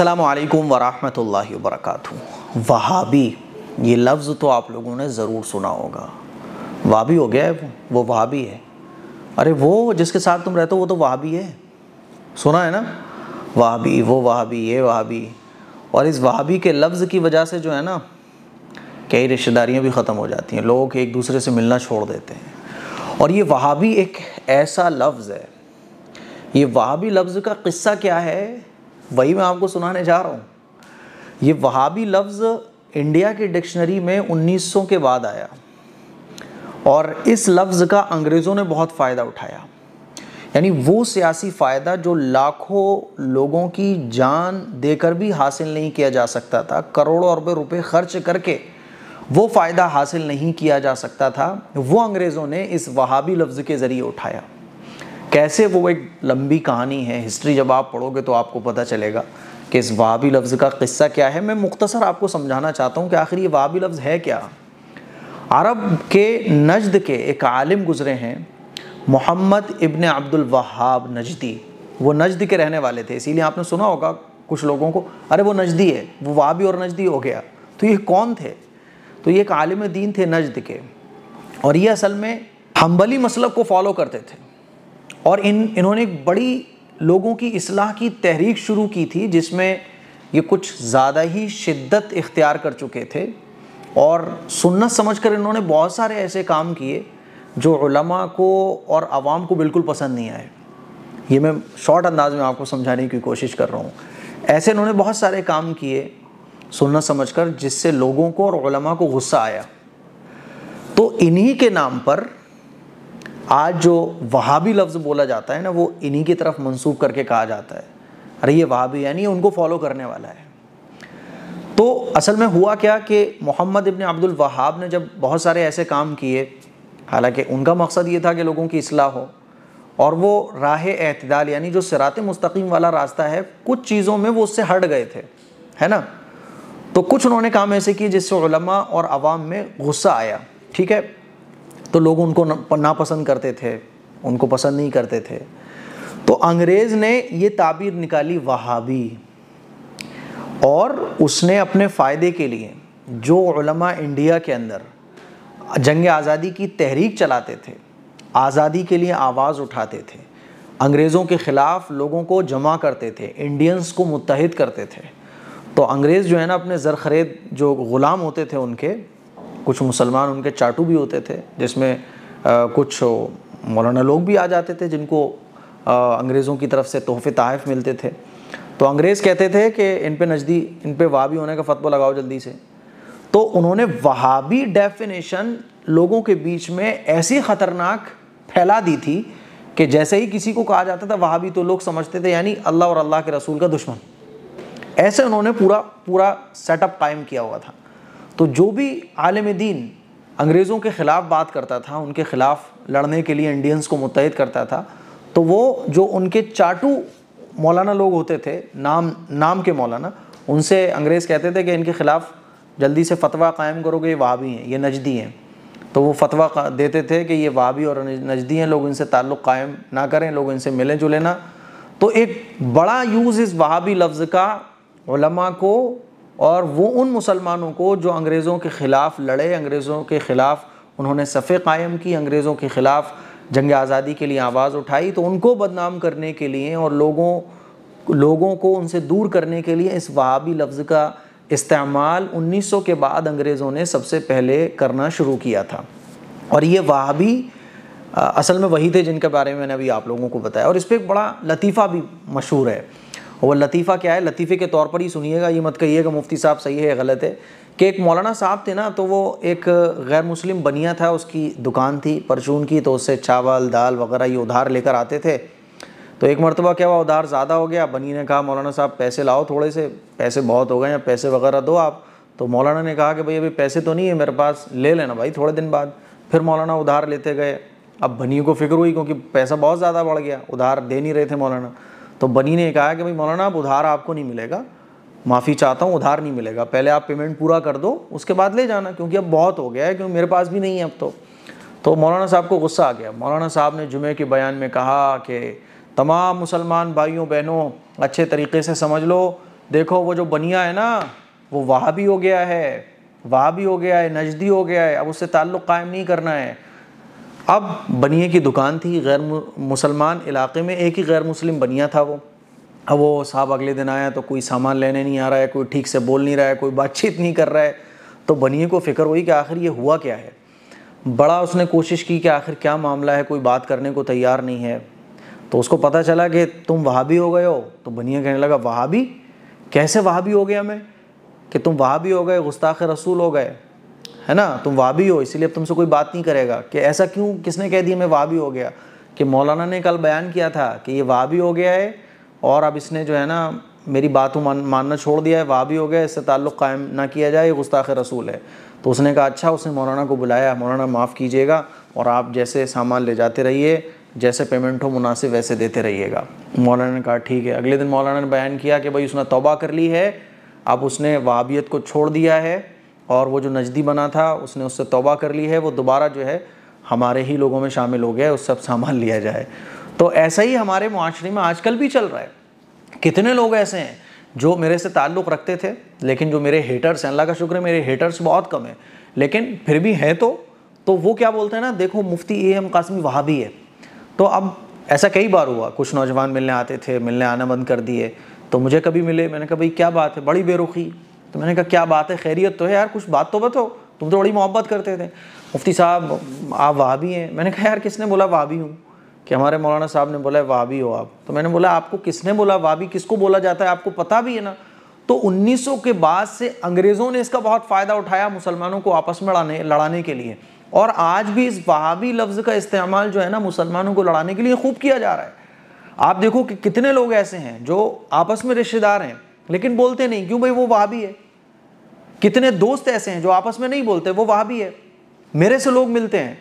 अल्लाम वरहमल वर्क वहाबी ये लफ्ज़ तो आप लोगों ने ज़रूर सुना होगा वाबी हो गया है वो वो वहाबी है अरे वो जिसके साथ तुम रहते हो वो तो वहाबी है सुना है ना वहाबी वो वहाबी ये वहाबी और इस वहाबी के लफ्ज़ की वजह से जो है ना कई रिश्तेदारियाँ भी ख़त्म हो जाती हैं लोग एक दूसरे से मिलना छोड़ देते हैं और ये वहाबी एक ऐसा लफ्ज़ है ये वहाबी लफ्ज़ का क़स्सा क्या है वही मैं आपको सुनाने जा रहा हूँ ये वहाबी लफ्ज़ इंडिया की डिक्शनरी में 1900 के बाद आया और इस लफ्ज़ का अंग्रेज़ों ने बहुत फ़ायदा उठाया यानी वो सियासी फ़ायदा जो लाखों लोगों की जान देकर भी हासिल नहीं किया जा सकता था करोड़ों अरबे रुपए खर्च करके वो फ़ायदा हासिल नहीं किया जा सकता था वो अंग्रेज़ों ने इस वहाबी लफ्ज़ के ज़रिए उठाया कैसे वो एक लंबी कहानी है हिस्ट्री जब आप पढ़ोगे तो आपको पता चलेगा कि इस वाबी लफ्ज़ का किस्सा क्या है मैं मुख्तसर आपको समझाना चाहता हूँ कि आखिर ये वाबी लफ्ज़ है क्या अरब के नजद के एक आलिम गुज़रे हैं मोहम्मद इबन अब्दुलवाहाब नजदी वो नजद के रहने वाले थे इसीलिए आपने सुना होगा कुछ लोगों को अरे वो नजदी है वो वाबी और नजदी हो गया तो ये कौन थे तो ये एक आलिम दीन थे नजद के और ये असल में हम्बली मसलब को फॉलो करते थे और इन इन्होंने एक बड़ी लोगों की असलाह की तहरीक शुरू की थी जिसमें ये कुछ ज़्यादा ही शिद्दत इख्तियार कर चुके थे और सुन्नत समझ कर इन्होंने बहुत सारे ऐसे काम किए जो उलमा को और आवाम को बिल्कुल पसंद नहीं आए ये मैं शॉर्ट अंदाज में आपको समझाने की कोशिश कर रहा हूँ ऐसे इन्होंने बहुत सारे काम किए सुन्नत समझ कर जिससे लोगों को और उलमा को गुस्सा आया तो इन्हीं के नाम पर आज जो वहाबी लफ्ज़ बोला जाता है ना वो इन्हीं की तरफ मंसूब करके कहा जाता है अरे ये वहाबी यानी उनको फॉलो करने वाला है तो असल में हुआ क्या कि मोहम्मद इबन अब्दुल वहाब ने जब बहुत सारे ऐसे काम किए हालांकि उनका मकसद ये था कि लोगों की असलाह हो और वो राह अतदाल यानी जो सरात मुस्तकीम वाला रास्ता है कुछ चीज़ों में वो उससे हट गए थे है ना तो कुछ उन्होंने काम ऐसे किए जिससे और आवाम में गुस्सा आया ठीक है तो लोग उनको नापसंद करते थे उनको पसंद नहीं करते थे तो अंग्रेज़ ने ये ताबीर निकाली वहाबी और उसने अपने फ़ायदे के लिए जो जोमा इंडिया के अंदर जंग आज़ादी की तहरीक चलाते थे आज़ादी के लिए आवाज़ उठाते थे अंग्रेज़ों के ख़िलाफ़ लोगों को जमा करते थे इंडियंस को मुतहद करते थे तो अंग्रेज़ जो है ना अपने ज़रखरेद जो ग़ुलाम होते थे उनके कुछ मुसलमान उनके चाटू भी होते थे जिसमें कुछ मौलाना लोग भी आ जाते थे जिनको अंग्रेज़ों की तरफ से तोहफे तहफ़ मिलते थे तो अंग्रेज़ कहते थे कि इन पे नजदी इन पे वाबी होने का फतवा लगाओ जल्दी से तो उन्होंने वहाबी डेफिनेशन लोगों के बीच में ऐसी ख़तरनाक फैला दी थी कि जैसे ही किसी को कहा जाता था वहाबी तो लोग समझते थे यानी अल्लाह और अल्लाह के रसूल का दुश्मन ऐसे उन्होंने पूरा पूरा सेटअप कायम किया हुआ था तो जो भी आलम दीन अंग्रेज़ों के ख़िलाफ़ बात करता था उनके ख़िलाफ़ लड़ने के लिए इंडियंस को मुतहद करता था तो वो जो उनके चाटू मौलाना लोग होते थे नाम नाम के मौलाना उनसे अंग्रेज़ कहते थे कि इनके ख़िलाफ़ जल्दी से फतवा कायम करोगे ये वहाबी हैं ये नजदी हैं तो वो फतवा देते थे कि ये भी और नजदी हैं लोग इनसे ताल्लुक़ कायम ना करें लोग इनसे मिलें जुलें ना तो एक बड़ा यूज़ इस वहाबी लफ्ज़ का को और वो उन मुसलमानों को जो अंग्रेज़ों के ख़िलाफ़ लड़े अंग्रेज़ों के ख़िलाफ़ उन्होंने सफ़े कायम की अंग्रेज़ों के ख़िलाफ़ जंग आज़ादी के लिए आवाज़ उठाई तो उनको बदनाम करने के लिए और लोगों लोगों को उनसे दूर करने के लिए इस वहाबी लफ्ज़ का इस्तेमाल 1900 के बाद अंग्रेज़ों ने सबसे पहले करना शुरू किया था और ये वहाबी असल में वही थे जिनके बारे में मैंने अभी आप लोगों को बताया और इस पर एक बड़ा लतीफ़ा भी मशहूर है और वह लतीफ़ा क्या है लतीफ़े के तौर पर ही सुनिएगा ये मत कहिएगा मुफ्ती साहब सही है या गलत है कि एक मौलाना साहब थे ना तो वो एक गैर मुस्लिम बनिया था उसकी दुकान थी परचून की तो उससे चावल दाल वगैरह ये उधार लेकर आते थे तो एक मरतबा क्या हुआ उधार ज़्यादा हो गया बनी ने कहा मौलाना साहब पैसे लाओ थोड़े से पैसे बहुत हो गए या पैसे वगैरह दो आप तो मौलाना ने कहा कि भाई अभी पैसे तो नहीं है मेरे पास ले लेना भाई थोड़े दिन बाद फिर मौलाना उधार लेते गए अब बनी को फिक्र हुई क्योंकि पैसा बहुत ज़्यादा बढ़ गया उधार दे नहीं रहे थे मौलाना तो बनी ने कहा कि भाई मौलाना आप उधार आपको नहीं मिलेगा माफ़ी चाहता हूँ उधार नहीं मिलेगा पहले आप पेमेंट पूरा कर दो उसके बाद ले जाना क्योंकि अब बहुत हो गया है क्योंकि मेरे पास भी नहीं है अब तो तो मौलाना साहब को गुस्सा आ गया मौलाना साहब ने जुमे के बयान में कहा कि तमाम मुसलमान भाइयों बहनों अच्छे तरीके से समझ लो देखो वो जो बनिया है ना वो वहाँ भी हो गया है वहाँ भी हो गया है नजदी हो गया है अब उससे ताल्लुक़ कायम नहीं करना है अब बनिए की दुकान थी गैर मुसलमान इलाके में एक ही गैर मुस्लिम बनिया था वो अब वो साहब अगले दिन आया तो कोई सामान लेने नहीं आ रहा है कोई ठीक से बोल नहीं रहा है कोई बातचीत नहीं कर रहा है तो बनिए को फिक्र हुई कि आखिर ये हुआ क्या है बड़ा उसने कोशिश की कि आखिर क्या मामला है कोई बात करने को तैयार नहीं है तो उसको पता चला कि तुम वहाँ हो गए हो तो बनिया कहने लगा वहाँ कैसे वहाँ हो गया मैं कि तुम वहाँ हो गए गुस्ताख रसूल हो गए है ना तुम वाबी हो इसीलिए अब तुमसे कोई बात नहीं करेगा कि ऐसा क्यों किसने कह दिया मैं वाबी हो गया कि मौलाना ने कल बयान किया था कि ये वाबी हो गया है और अब इसने जो है ना मेरी बात मान मानना छोड़ दिया है वाबी हो गया इससे ताल्लुक़ कायम ना किया जाए ये गुस्ताख रसूल है तो उसने कहा अच्छा उसने मौलाना को बुलाया मौलाना माफ़ कीजिएगा और आप जैसे सामान ले जाते रहिए जैसे पेमेंट हो मुनासिब वैसे देते रहिएगा मौलाना ने कहा ठीक है अगले दिन मौलाना ने बयान किया कि भाई उसने तोबा कर ली है अब उसने वाबियत को छोड़ दिया है और वो जो नजदी बना था उसने उससे तौबा कर ली है वो दोबारा जो है हमारे ही लोगों में शामिल हो गया है उस सब सामान लिया जाए तो ऐसा ही हमारे माशरे में आजकल भी चल रहा है कितने लोग ऐसे हैं जो मेरे से ताल्लुक़ रखते थे लेकिन जो मेरे हेटर्स हैं अल्लाह का शुक्र है मेरे हेटर्स बहुत कम हैं लेकिन फिर भी हैं तो तो वो क्या बोलते हैं ना देखो मुफ्ती ए एम कासमी वहाँ भी है तो अब ऐसा कई बार हुआ कुछ नौजवान मिलने आते थे मिलने आना बंद कर दिए तो मुझे कभी मिले मैंने कहा भाई क्या बात है बड़ी बेरुखी तो मैंने कहा क्या बात है खैरियत तो है यार कुछ बात तो बताओ तुम तो बड़ी मोहब्बत करते थे मुफ्ती साहब आप भी हैं मैंने कहा यार किसने बोला वहाबी हूँ कि हमारे मौलाना साहब ने बोला वाबी हो आप तो मैंने बोला आपको किसने बोला वाबी किसको बोला जाता है आपको पता भी है ना तो 1900 के बाद से अंग्रेज़ों ने इसका बहुत फ़ायदा उठाया मुसलमानों को आपस में लड़ाने लड़ाने के लिए और आज भी इस वहाबी लफ्ज़ का इस्तेमाल जो है ना मुसलमानों को लड़ाने के लिए खूब किया जा रहा है आप देखो कि कितने लोग ऐसे हैं जो आपस में रिश्तेदार हैं लेकिन बोलते नहीं क्यों भाई वो वहाबी है कितने दोस्त ऐसे हैं जो आपस में नहीं बोलते वो वहाँ भी है मेरे से लोग मिलते हैं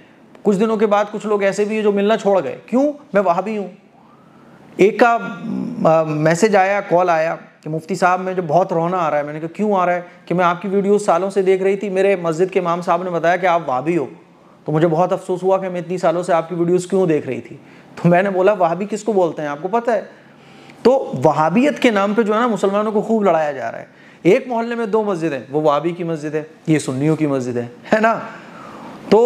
कुछ दिनों के बाद कुछ लोग ऐसे भी हैं जो मिलना छोड़ गए क्यों मैं वहाँ भी हूँ एक का मैसेज आया कॉल आया कि मुफ्ती साहब में जो बहुत रोना आ रहा है मैंने कहा क्यों आ रहा है कि मैं आपकी वीडियो सालों से देख रही थी मेरे मस्जिद के इमाम साहब ने बताया कि आप भी हो तो मुझे बहुत अफसोस हुआ कि मैं इतनी सालों से आपकी वीडियोस क्यों देख रही थी तो मैंने बोला भी किसको बोलते हैं आपको पता है तो वहाबियत के नाम पर जो है ना मुसलमानों को खूब लड़ाया जा रहा है एक मोहल्ले में दो मस्जिद है वो वाबी की मस्जिद है ये सुन्नियों की मस्जिद है है ना तो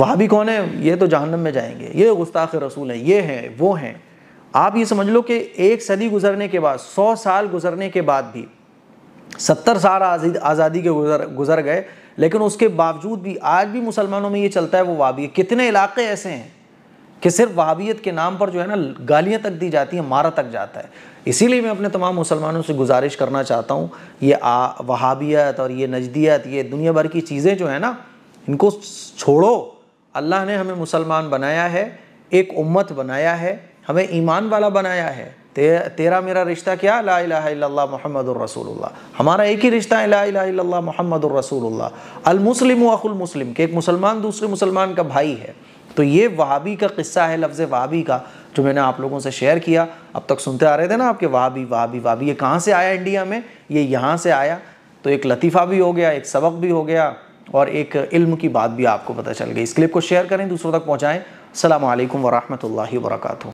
वाबी कौन है ये तो जहन्नम में जाएंगे ये गुस्ताख रसूल हैं ये हैं वो हैं आप ये समझ लो कि एक सदी गुजरने के बाद सौ साल गुजरने के बाद भी सत्तर साल आज़ादी के गुजर गुजर गए लेकिन उसके बावजूद भी आज भी मुसलमानों में ये चलता है वो वाबी कितने इलाके ऐसे हैं कि सिर्फ वहावियत के नाम पर जो है ना गालियाँ तक दी जाती हैं मारा तक जाता है इसीलिए मैं अपने तमाम मुसलमानों से गुजारिश करना चाहता हूँ ये वहाबियत और ये नजदियत ये दुनिया भर की चीज़ें जो है ना इनको छोड़ो अल्लाह ने हमें मुसलमान बनाया है एक उम्मत बनाया है हमें ईमान वाला बनाया है ते, तेरा मेरा रिश्ता क्या ला इला मोहम्मद रसूलुल्लाह हमारा एक ही रिश्ता है ला इला मोहम्मद रसूलुल्लाह अलमुस्लिम अखुल मुस्लिम के एक मुसलमान दूसरे मुसलमान का भाई है तो ये वहाबी का किस्सा है लफ्ज़ वहाबी का जो मैंने आप लोगों से शेयर किया अब तक सुनते आ रहे थे ना आपके वहाबी वहाबी वहाबी ये कहाँ से आया इंडिया में ये यहाँ से आया तो एक लतीफ़ा भी हो गया एक सबक भी हो गया और एक इल्म की बात भी आपको पता चल गई इस क्लिप को शेयर करें दूसरों तक पहुँचाएँ अल्लाम वरहमल वर्का